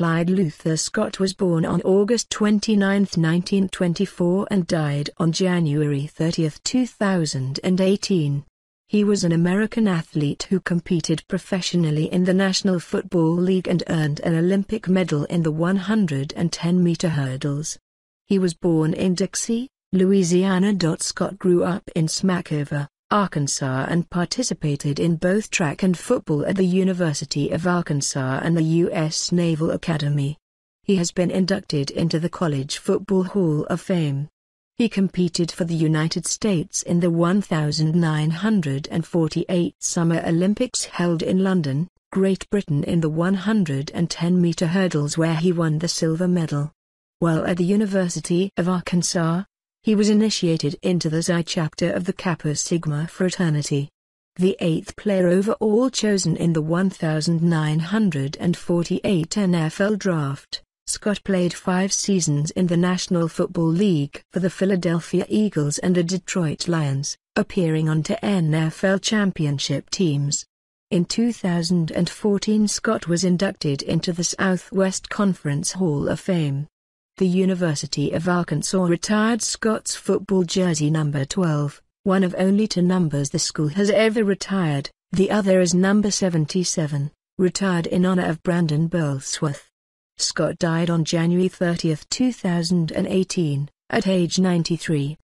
Clyde Luther Scott was born on August 29, 1924 and died on January 30, 2018. He was an American athlete who competed professionally in the National Football League and earned an Olympic medal in the 110-meter hurdles. He was born in Dixie, Louisiana. Scott grew up in Smackover, Arkansas and participated in both track and football at the University of Arkansas and the U.S. Naval Academy. He has been inducted into the College Football Hall of Fame. He competed for the United States in the 1948 Summer Olympics held in London, Great Britain in the 110-meter hurdles where he won the silver medal. While at the University of Arkansas, he was initiated into the Xi chapter of the Kappa Sigma fraternity. The eighth player overall chosen in the 1948 NFL draft, Scott played five seasons in the National Football League for the Philadelphia Eagles and the Detroit Lions, appearing on to NFL championship teams. In 2014 Scott was inducted into the Southwest Conference Hall of Fame the University of Arkansas retired Scott's football jersey number 12, one of only two numbers the school has ever retired, the other is number 77, retired in honor of Brandon Burlsworth. Scott died on January 30, 2018, at age 93.